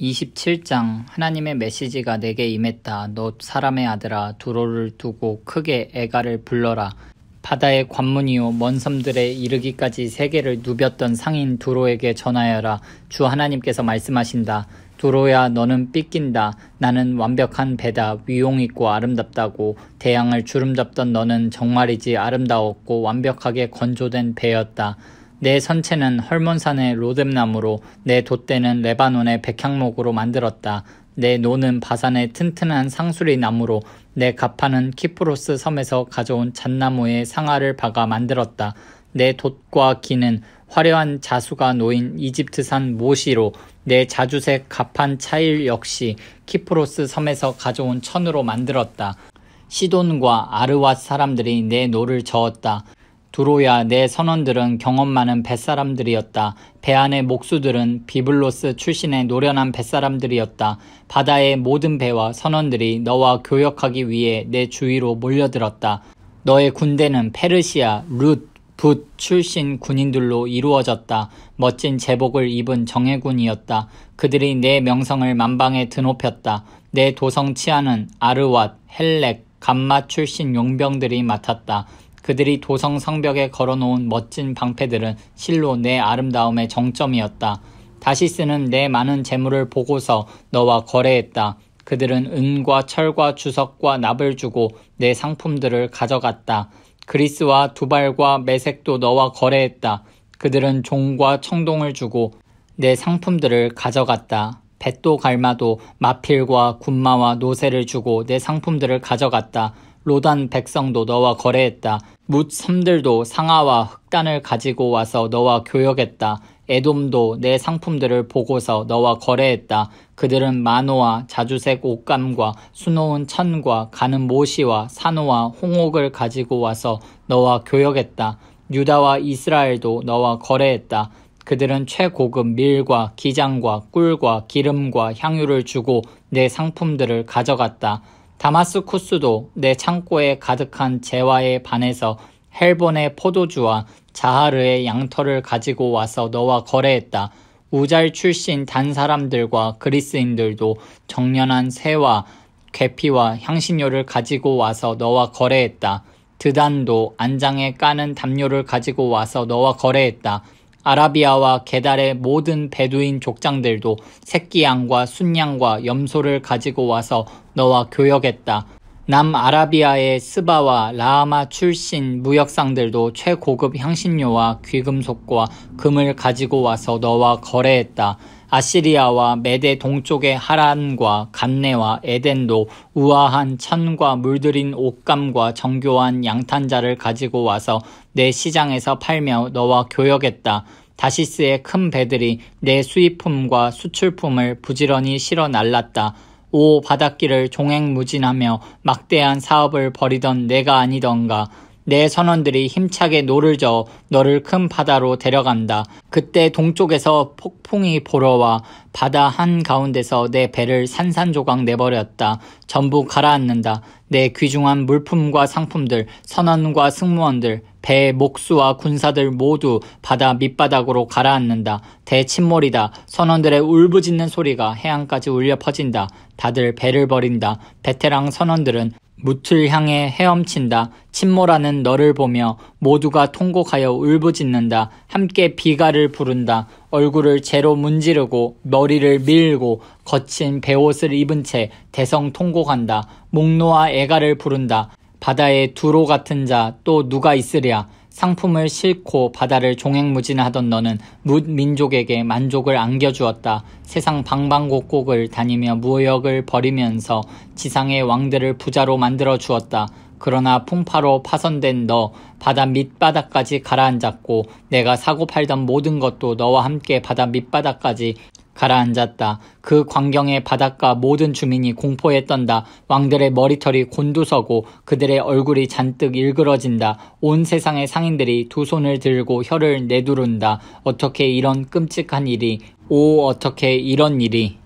27장 하나님의 메시지가 내게 임했다. 너 사람의 아들아 두로를 두고 크게 애가를 불러라. 바다의 관문이요 먼 섬들에 이르기까지 세계를 누볐던 상인 두로에게 전하여라. 주 하나님께서 말씀하신다. 두로야 너는 삐낀다. 나는 완벽한 배다. 위용 있고 아름답다고. 대양을 주름 잡던 너는 정말이지 아름다웠고 완벽하게 건조된 배였다. 내 선체는 헐몬산의 로뎀나무로 내 돛대는 레바논의 백향목으로 만들었다. 내 노는 바산의 튼튼한 상수리 나무로 내 가판은 키프로스 섬에서 가져온 잣나무의 상아를 박아 만들었다. 내 돛과 기는 화려한 자수가 놓인 이집트산 모시로 내 자주색 가판 차일 역시 키프로스 섬에서 가져온 천으로 만들었다. 시돈과 아르왓 사람들이 내 노를 저었다. 두로야 내 선원들은 경험 많은 뱃사람들이었다. 배 안의 목수들은 비블로스 출신의 노련한 뱃사람들이었다. 바다의 모든 배와 선원들이 너와 교역하기 위해 내 주위로 몰려들었다. 너의 군대는 페르시아, 룻, 붓 출신 군인들로 이루어졌다. 멋진 제복을 입은 정예군이었다. 그들이 내 명성을 만방에 드높였다. 내 도성 치안은 아르왓, 헬렉, 감마 출신 용병들이 맡았다. 그들이 도성 성벽에 걸어놓은 멋진 방패들은 실로 내 아름다움의 정점이었다. 다시스는 내 많은 재물을 보고서 너와 거래했다. 그들은 은과 철과 주석과 납을 주고 내 상품들을 가져갔다. 그리스와 두발과 매색도 너와 거래했다. 그들은 종과 청동을 주고 내 상품들을 가져갔다. 벳도 갈마도 마필과 군마와 노새를 주고 내 상품들을 가져갔다. 로단 백성도 너와 거래했다. 뭇 섬들도 상아와 흑단을 가지고 와서 너와 교역했다. 에돔도 내 상품들을 보고서 너와 거래했다. 그들은 마노와 자주색 옷감과 수놓은 천과 가는 모시와 산호와 홍옥을 가지고 와서 너와 교역했다. 유다와 이스라엘도 너와 거래했다. 그들은 최고급 밀과 기장과 꿀과 기름과 향유를 주고 내 상품들을 가져갔다. 다마스쿠스도 내 창고에 가득한 재화에 반해서 헬본의 포도주와 자하르의 양털을 가지고 와서 너와 거래했다. 우잘 출신 단 사람들과 그리스인들도 정련한 새와 계피와 향신료를 가지고 와서 너와 거래했다. 드단도 안장에 까는 담요를 가지고 와서 너와 거래했다. 아라비아와 게달의 모든 베두인 족장들도 새끼양과 순양과 염소를 가지고 와서 너와 교역했다. 남아라비아의 스바와 라하마 출신 무역상들도 최고급 향신료와 귀금속과 금을 가지고 와서 너와 거래했다. 아시리아와 메대 동쪽의 하란과 간내와 에덴도 우아한 천과 물들인 옷감과 정교한 양탄자를 가지고 와서 내 시장에서 팔며 너와 교역했다. 다시스의 큰 배들이 내 수입품과 수출품을 부지런히 실어 날랐다. 오 바닷길을 종횡무진하며 막대한 사업을 벌이던 내가 아니던가 내 선원들이 힘차게 노를 저어 너를 큰 바다로 데려간다. 그때 동쪽에서 폭풍이 불어와 바다 한가운데서 내 배를 산산조각 내버렸다. 전부 가라앉는다. 내 귀중한 물품과 상품들, 선원과 승무원들, 배 목수와 군사들 모두 바다 밑바닥으로 가라앉는다. 대침몰이다. 선원들의 울부짖는 소리가 해안까지 울려 퍼진다. 다들 배를 버린다. 베테랑 선원들은 무을 향해 헤엄친다. 침몰하는 너를 보며 모두가 통곡하여 울부짖는다. 함께 비가를 부른다. 얼굴을 재로 문지르고 머리를 밀고 거친 배옷을 입은 채 대성 통곡한다. 목놓아 애가를 부른다. 바다의 두로 같은 자 또 누가 있으랴. 상품을 싣고 바다를 종횡무진하던 너는 뭇민족에게 만족을 안겨주었다. 세상 방방곡곡을 다니며 무역을 벌이면서 지상의 왕들을 부자로 만들어 주었다. 그러나 풍파로 파손된 너, 바다 밑바닥까지 가라앉았고, 내가 사고 팔던 모든 것도 너와 함께 바다 밑바닥까지 가라앉았다. 그 광경에 바닷가 모든 주민이 공포에 떤다. 왕들의 머리털이 곤두서고 그들의 얼굴이 잔뜩 일그러진다. 온 세상의 상인들이 두 손을 들고 혀를 내두른다. 어떻게 이런 끔찍한 일이, 오 어떻게 이런 일이.